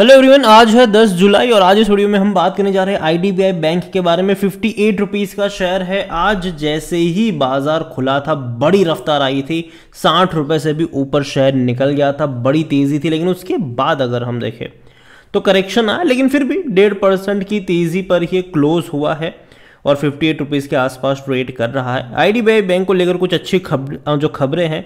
hello everyone आज है 10 जुलाई और आज इस वीडियो में हम बात करने जा रहे हैं आईडीबीआई बैंक के बारे में फिफ्टी एट रुपीज़ का शेयर है आज जैसे ही बाजार खुला था बड़ी रफ्तार आई थी साठ रुपए से भी ऊपर शेयर निकल गया था बड़ी तेज़ी थी लेकिन उसके बाद अगर हम देखें तो करेक्शन आया लेकिन फिर भी डेढ़ परसेंट की तेज़ी पर ये क्लोज हुआ है और फिफ्टी एट रुपीज़ के आसपास ट्रेड कर रहा है आई बैंक को लेकर कुछ अच्छी खबर जो खबरें हैं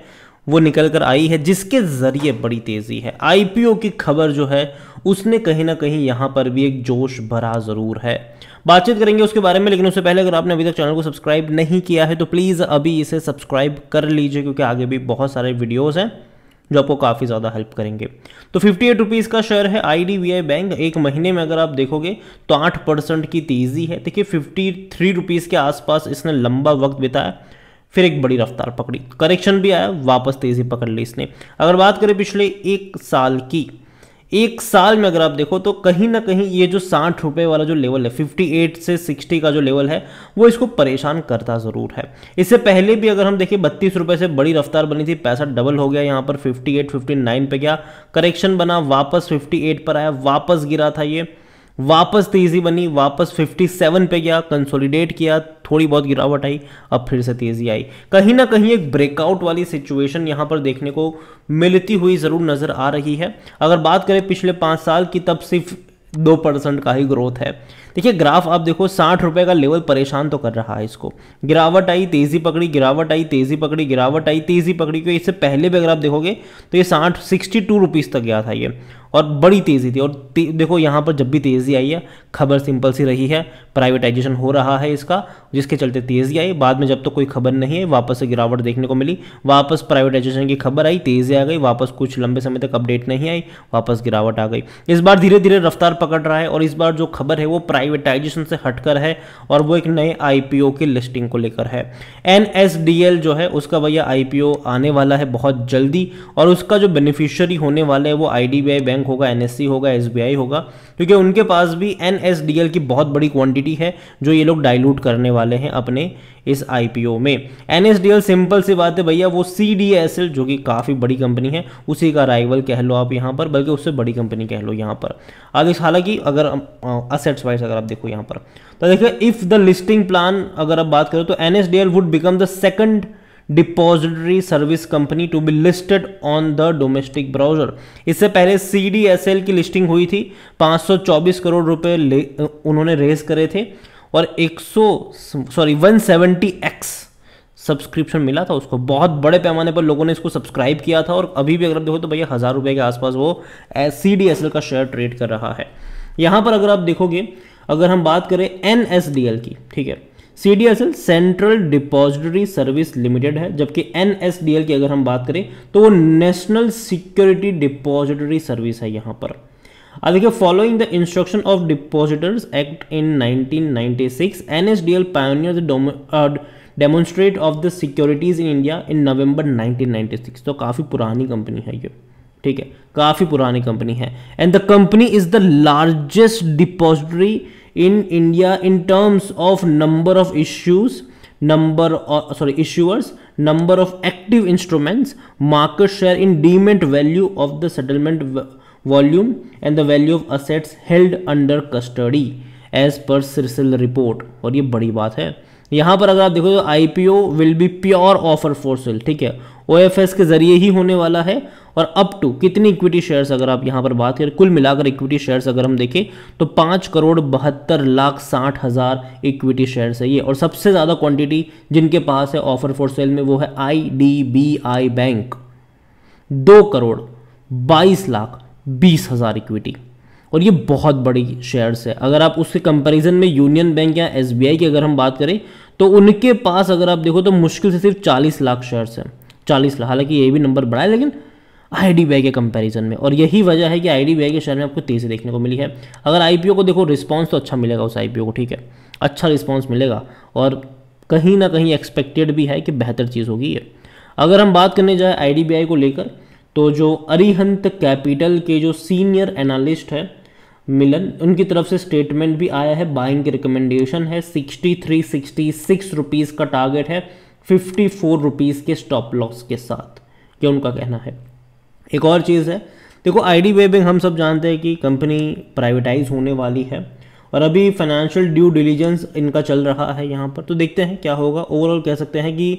वो निकल कर आई है जिसके ज़रिए बड़ी तेज़ी है आईपीओ की खबर जो है उसने कहीं ना कहीं यहां पर भी एक जोश भरा ज़रूर है बातचीत करेंगे उसके बारे में लेकिन उससे पहले अगर आपने अभी तक चैनल को सब्सक्राइब नहीं किया है तो प्लीज़ अभी इसे सब्सक्राइब कर लीजिए क्योंकि आगे भी बहुत सारे वीडियोज़ हैं जो आपको काफ़ी ज़्यादा हेल्प करेंगे तो फिफ्टी एट रुपीज़ का शेयर है आई बैंक एक महीने में अगर आप देखोगे तो आठ परसेंट की तेज़ी है देखिए फिफ्टी थ्री रुपीज़ के आसपास इसने लंबा वक्त बिताया फिर एक बड़ी रफ्तार पकड़ी करेक्शन भी आया वापस तेज़ी पकड़ ली इसने अगर बात करें पिछले एक साल की एक साल में अगर आप देखो तो कहीं ना कहीं ये जो साठ रुपये वाला जो लेवल है 58 से 60 का जो लेवल है वो इसको परेशान करता ज़रूर है इससे पहले भी अगर हम देखें बत्तीस रुपए से बड़ी रफ्तार बनी थी पैसा डबल हो गया यहां पर 58, 59 पे गया करेक्शन बना वापस 58 पर आया वापस गिरा था ये वापस तेजी तो बनी वापस 57 पे गया कंसोलिडेट किया थोड़ी बहुत गिरावट आई अब फिर से तेजी आई कहीं ना कहीं एक ब्रेकआउट वाली सिचुएशन यहां पर देखने को मिलती हुई ज़रूर नज़र आ रही है अगर बात करें पिछले पांच साल की तब सिर्फ दो परसेंट का ही ग्रोथ है देखिए ग्राफ आप देखो साठ रुपये का लेवल परेशान तो कर रहा है इसको गिरावट आई तेज़ी पकड़ी गिरावट आई तेज़ी पकड़ी गिरावट आई तेज़ी पकड़ी क्योंकि इससे पहले भी अगर आप देखोगे तो ये साठ सिक्सटी टू रुपीज़ तक गया था ये और बड़ी तेज़ी थी और देखो यहाँ पर जब भी तेज़ी आई है खबर सिंपल सी रही है प्राइवेटाइजेशन हो रहा है इसका जिसके चलते तेज़ी आई बाद में जब तक तो कोई खबर नहीं है वापस से गिरावट देखने को मिली वापस प्राइवेटाइजेशन की खबर आई तेज़ी आ गई वापस कुछ लंबे समय तक अपडेट नहीं आई वापस गिरावट आ गई इस बार धीरे धीरे रफ्तार पकड़ रहा है और इस बार जो खबर है वो प्राइवेटाइजेशन से हटकर है और वो एक नए आई की लिस्टिंग को लेकर है एन जो है उसका भैया आई आने वाला है बहुत जल्दी और उसका जो बेनिफिशियरी होने वाला है वो आई बैंक होगा एन होगा एस होगा क्योंकि उनके पास भी एन की बहुत बड़ी क्वांटिटी है जो ये लोग डाइल्यूट करने वाले हैं अपने इस आई में एन सिंपल सी बात है भैया वो सी जो कि काफ़ी बड़ी कंपनी है उसी का राइवल कह लो आप यहाँ पर बल्कि उससे बड़ी कंपनी कह लो यहाँ पर आगे हालांकि अगर असेट्स वाइज अगर आप देखो यहाँ पर तो देखिए इफ़ द लिस्टिंग प्लान अगर आप बात करो तो N would become the second depository service company to be listed on the domestic browser इससे पहले सी की लिस्टिंग हुई थी 524 करोड़ रुपए उन्होंने रेज करे थे और 100 सॉरी 170x सब्सक्रिप्शन मिला था उसको बहुत बड़े पैमाने पर लोगों ने इसको सब्सक्राइब किया था और अभी भी अगर आप देखो तो भैया हज़ार रुपये के आसपास वो सी डी एस एल का शेयर ट्रेड कर रहा है यहाँ पर अगर आप देखोगे अगर हम बात करें एन एस डी एल की ठीक है C central depository service limited है जबकि एन एस डी एल की अगर हम बात करें तो वो नेशनल सिक्योरिटी डिपॉजिटरी सर्विस है यहाँ पर अब देखिए following the instruction of depositors act in 1996 NSDL pioneer the demonstrate of the securities in India in November 1996 तो काफ़ी पुरानी कंपनी है ये ठीक है काफ़ी पुरानी कंपनी है and the company is the largest depository in India in terms of number of issues number sorry issuers number of active instruments market share in demat value of the settlement volume and the value of assets held under custody as per CRISIL report और ये बड़ी बात है यहाँ पर अगर आप देखो तो I will be pure offer for sale ठीक है ओ के जरिए ही होने वाला है और अप टू कितनी इक्विटी शेयर्स अगर आप यहाँ पर बात करें कुल मिलाकर इक्विटी शेयर्स अगर हम देखें तो पाँच करोड़ बहत्तर लाख साठ हज़ार इक्विटी शेयर्स है ये और सबसे ज़्यादा क्वांटिटी जिनके पास है ऑफर फॉर सेल में वो है आई बैंक दो करोड़ बाईस लाख बीस हज़ार इक्विटी और ये बहुत बड़ी शेयर्स है अगर आप उसके कंपैरिजन में यूनियन बैंक या एस की अगर हम बात करें तो उनके पास अगर आप देखो तो मुश्किल से सिर्फ चालीस लाख शेयर्स हैं चालीस लाख हालांकि ये भी नंबर बढ़ा है लेकिन आई के कंपैरिजन में और यही वजह है कि आई के शेयर में आपको तेज़ी देखने को मिली है अगर आई को देखो रिस्पॉन्स तो अच्छा मिलेगा उस आई को ठीक है अच्छा रिस्पॉन्स मिलेगा और कहीं ना कहीं एक्सपेक्टेड भी है कि बेहतर चीज़ होगी ये अगर हम बात करने जाए आई को लेकर तो जो अरिहंत कैपिटल के जो सीनियर एनालिस्ट है मिलन उनकी तरफ से स्टेटमेंट भी आया है बाइंग की रिकमेंडेशन है sixty three sixty six rupees का टारगेट है फिफ्टी फोर रुपीज़ के स्टॉप लॉस के साथ क्या उनका कहना है एक और चीज़ है देखो आईडी वेबिंग हम सब जानते हैं कि कंपनी प्राइवेटाइज होने वाली है और अभी फाइनेंशियल ड्यू डिलीजेंस इनका चल रहा है यहाँ पर तो देखते हैं क्या होगा ओवरऑल कह सकते हैं कि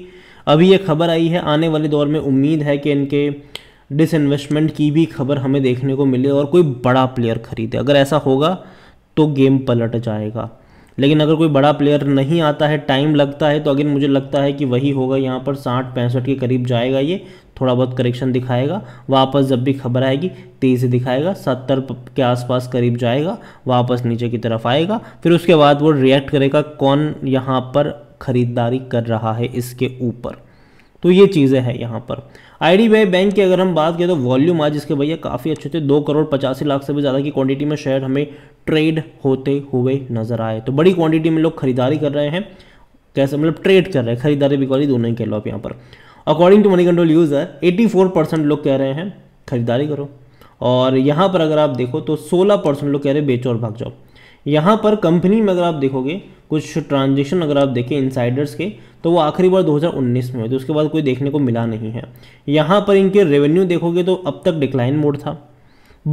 अभी ये खबर आई है आने वाले दौर में उम्मीद है कि इनके डिसइन्वेस्टमेंट की भी खबर हमें देखने को मिले और कोई बड़ा प्लेयर खरीदे अगर ऐसा होगा तो गेम पलट जाएगा लेकिन अगर कोई बड़ा प्लेयर नहीं आता है टाइम लगता है तो अगेन मुझे लगता है कि वही होगा यहाँ पर साठ पैंसठ के करीब जाएगा ये थोड़ा बहुत करेक्शन दिखाएगा वापस जब भी खबर आएगी तेज़ दिखाएगा सत्तर के आसपास करीब जाएगा वापस नीचे की तरफ आएगा फिर उसके बाद वो रिएक्ट करेगा कौन यहाँ पर ख़रीदारी कर रहा है इसके ऊपर तो ये चीज़ें हैं यहाँ पर आई बैंक की अगर हम बात करें तो वॉल्यूम आज इसके भैया काफ़ी अच्छे थे दो करोड़ पचासी लाख से भी ज़्यादा की क्वांटिटी में शेयर हमें ट्रेड होते हुए नजर आए तो बड़ी क्वांटिटी में लोग खरीदारी कर रहे हैं कैसे मतलब ट्रेड कर रहे हैं खरीदारी बिकवाली दोनों ही कह लो आप यहाँ पर according to money control user eighty percent लोग कह रहे हैं खरीदारी करो और यहाँ पर अगर आप देखो तो सोलह परसेंट लोग कह रहे हैं बेचो और भाग जाओ यहाँ पर कंपनी में अगर आप देखोगे कुछ ट्रांजेक्शन अगर आप देखें इनसाइडर्स के तो वो आखिरी बार 2019 में हुए तो उसके बाद कोई देखने को मिला नहीं है यहाँ पर इनके रेवेन्यू देखोगे तो अब तक डिक्लाइन मोड था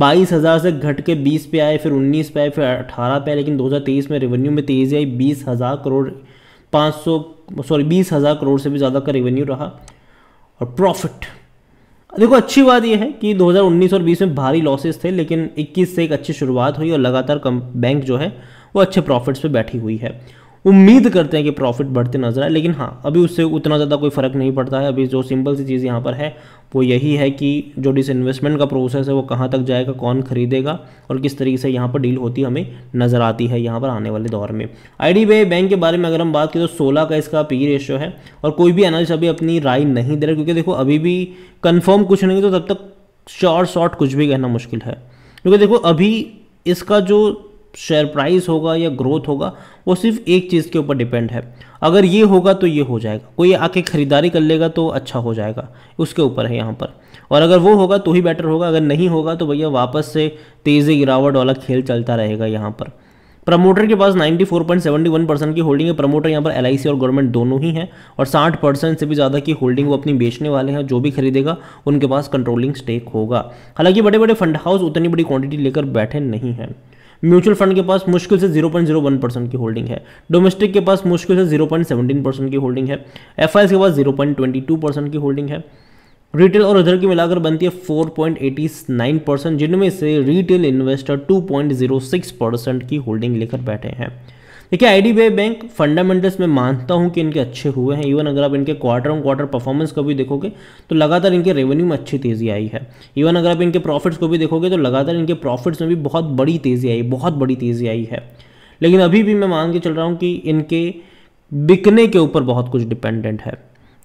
बाईस हज़ार से घट के बीस पे आए फिर उन्नीस पे आए फिर अठारह पे आए लेकिन 2023 में रेवेन्यू में तेज़ी आई बीस हज़ार करोड़ पाँच सौ सॉरी बीस हज़ार करोड़ से भी ज़्यादा का रेवेन्यू रहा और प्रॉफिट देखो अच्छी बात यह है कि 2019 और 20 में भारी लॉसेस थे लेकिन 21 से एक अच्छी शुरुआत हुई और लगातार बैंक जो है वो अच्छे प्रॉफिट्स पे बैठी हुई है उम्मीद करते हैं कि प्रॉफिट बढ़ते नजर आए लेकिन हाँ अभी उससे उतना ज़्यादा कोई फ़र्क नहीं पड़ता है अभी जो सिंपल सी चीज़ यहाँ पर है वो यही है कि जो डिस इन्वेस्टमेंट का प्रोसेस है वो कहाँ तक जाएगा कौन खरीदेगा और किस तरीके से यहाँ पर डील होती हमें नज़र आती है यहाँ पर आने वाले दौर में आई बैंक के बारे में अगर हम बात करें तो सोलह का इसका पी रेशियो e है और कोई भी एनालिस्ट अभी अपनी राय नहीं दे रहा क्योंकि देखो अभी भी कन्फर्म कुछ नहीं तो तब तक शॉर्ट शॉर्ट कुछ भी कहना मुश्किल है क्योंकि देखो अभी इसका जो शेयर प्राइस होगा या ग्रोथ होगा वो सिर्फ एक चीज़ के ऊपर डिपेंड है अगर ये होगा तो ये हो जाएगा कोई आके ख़रीदारी कर लेगा तो अच्छा हो जाएगा उसके ऊपर है यहाँ पर और अगर वो होगा तो ही बेटर होगा अगर नहीं होगा तो भैया वापस से तेज़ी गिरावट वाला खेल चलता रहेगा यहाँ पर प्रमोटर के पास 94.71 परसेंट की होल्डिंग है प्रमोटर यहाँ पर एल और गवर्नमेंट दोनों ही हैं और 60 परसेंट से भी ज़्यादा की होल्डिंग वो अपनी बेचने वाले हैं जो भी खरीदेगा उनके पास कंट्रोलिंग स्टेक होगा हालांकि बड़े बड़े फंड हाउस उतनी बड़ी क्वांटिटी लेकर बैठे नहीं हैं म्यूचुअल फंड के पास मुश्किल से 0.01 परसेंट की होल्डिंग है डोमेस्टिक के पास मुश्किल से 0.17 परसेंट की होल्डिंग है एफ के पास 0.22 परसेंट की होल्डिंग है रिटेल और अदर की मिलाकर बनती है 4.89 परसेंट जिनमें से रिटेल इन्वेस्टर 2.06 परसेंट की होल्डिंग लेकर बैठे हैं देखिए आई बैंक फंडामेंटल्स में मानता हूँ कि इनके अच्छे हुए हैं इवन अगर आप इनके क्वार्टर ऑन क्वार्टर परफॉर्मेंस को भी देखोगे तो लगातार इनके रेवेन्यू में अच्छी तेज़ी आई है इवन अगर आप इनके प्रॉफिट्स को भी देखोगे तो लगातार इनके प्रॉफिट्स में भी बहुत बड़ी तेज़ी आई बहुत बड़ी तेज़ी आई है लेकिन अभी भी मैं मान के चल रहा हूँ कि इनके बिकने के ऊपर बहुत कुछ डिपेंडेंट है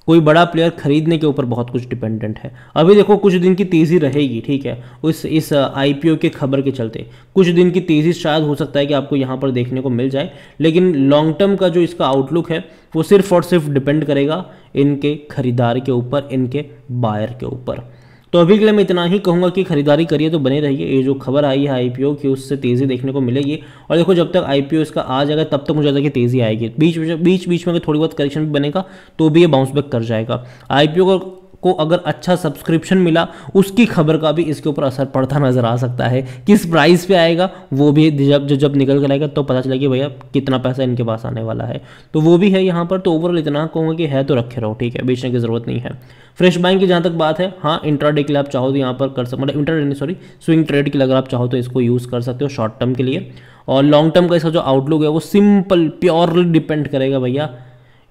कोई बड़ा प्लेयर खरीदने के ऊपर बहुत कुछ डिपेंडेंट है अभी देखो कुछ दिन की तेज़ी रहेगी ठीक है उस इस आईपीओ के खबर के चलते कुछ दिन की तेज़ी शायद हो सकता है कि आपको यहाँ पर देखने को मिल जाए लेकिन लॉन्ग टर्म का जो इसका आउटलुक है वो सिर्फ और सिर्फ डिपेंड करेगा इनके खरीदार के ऊपर इनके बायर के ऊपर तो अभी के लिए मैं इतना ही कहूँगा कि खरीदारी करिए तो बने रहिए ये जो खबर आई है आईपीओ की उससे तेज़ी देखने को मिलेगी और देखो जब तक आईपीओ इसका आ जाएगा तब तक मुझे ज़्यादा तेज़ी आएगी बीच बीच बीच में अगर थोड़ी बहुत करेक्शन भी बनेगा तो भी ये बाउंस बैक कर जाएगा आईपीओ को को अगर अच्छा सब्सक्रिप्शन मिला उसकी खबर का भी इसके ऊपर असर पड़ता नज़र आ सकता है किस प्राइस पे आएगा वो भी जब जब जब निकल कर आएगा तो पता चला कि भैया कितना पैसा इनके पास आने वाला है तो वो भी है यहाँ पर तो ओवरऑल इतना कहूँगा कि है तो रखे रहो ठीक है बेचने की ज़रूरत नहीं है फ्रेश बाइंग की जहाँ तक बात है हाँ इंट्राडे के लिए आप चाहो तो यहाँ पर कर सकते मतलब इंट्राडे सॉरी स्विंग ट्रेड के लिए अगर आप चाहो तो इसको यूज़ कर सकते हो शॉर्ट टर्म के लिए और लॉन्ग टर्म का इसका जो आउटलुक है वो सिंपल प्योरली डिपेंड करेगा भैया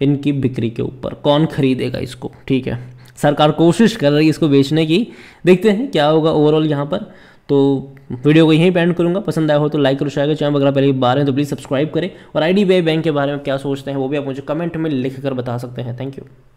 इनकी बिक्री के ऊपर कौन खरीदेगा इसको ठीक है सरकार कोशिश कर रही है इसको बेचने की देखते हैं क्या होगा ओवरऑल यहाँ पर तो वीडियो को यहीं पेंड करूँगा पसंद आया हो तो लाइक करो शेयर करो चैनल वगैरह पहले बार हैं तो प्लीज़ सब्सक्राइब करें और आई बैंक के बारे में क्या सोचते हैं वो भी आप मुझे कमेंट में लिख कर बता सकते हैं थैंक यू